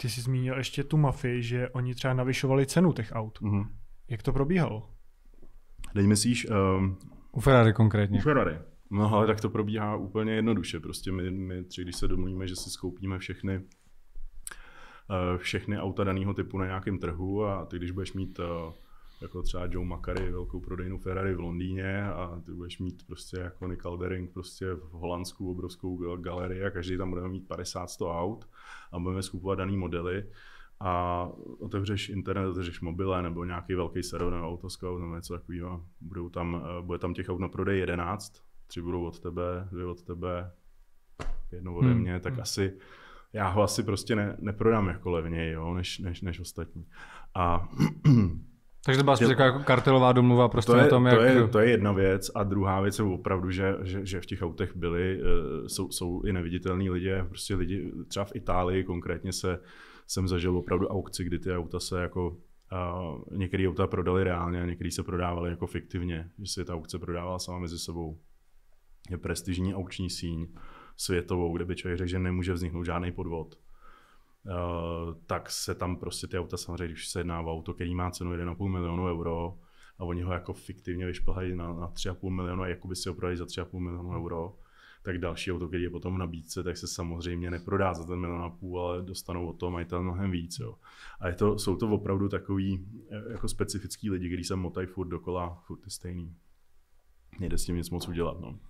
Ty jsi zmínil ještě tu mafii, že oni třeba navyšovali cenu těch aut. Mm-hmm. Jak to probíhalo? Teď myslíš... Uh, u Ferrari konkrétně. U Ferrari. No ale tak to probíhá úplně jednoduše. Prostě my, my tři, když se domluvíme, že si skoupíme všechny uh, všechny auta daného typu na nějakém trhu a ty, když budeš mít uh, jako třeba Joe Macari, velkou prodejnu Ferrari v Londýně a ty budeš mít prostě jako Nickel Dering prostě v Holandsku obrovskou galerii a každý tam bude mít 50-100 aut a budeme skupovat daný modely a otevřeš internet, otevřeš mobile nebo nějaký velký server nebo autoscout nebo něco takového. Budou tam, eh, bude tam těch aut na prodej 11, tři budou od tebe, dvě od tebe, jedno ode hmm. mě, hmm. tak hmm. asi já ho asi prostě ne, neprodám jako levněji, jo, než, než, než ostatní. A Takže to byla spíš jako kartelová domluva prostě to je, na tom, jak... To je, to je jedna věc a druhá věc je opravdu, že, že, že v těch autech byli, eh, jsou, jsou i neviditelní lidé, prostě lidi, třeba v Itálii konkrétně se jsem zažil opravdu aukci, kdy ty auta se jako Uh, některé auta prodali reálně a některé se prodávaly jako fiktivně, že se ta aukce prodávala sama mezi sebou. Je prestižní aukční síň světovou, kde by člověk řekl, že nemůže vzniknout žádný podvod Eh, tak se tam prostě ty auta samozřejmě, když se jedná o auto, který má cenu 1,5 milionu euro, a oni ho jako fiktivně vyšplhají na, na 3,5 milionu a by si ho prodají za 3,5 milionu euro, tak další auto, který je potom v nabídce, tak se samozřejmě neprodá za ten milion a půl, ale dostanou o to majitel mnohem víc. Jo. A je to, jsou to opravdu takový eh, jako specifický lidi, kteří se motají furt dokola, furt ty stejný. Nejde s tím nic moc udělat. No.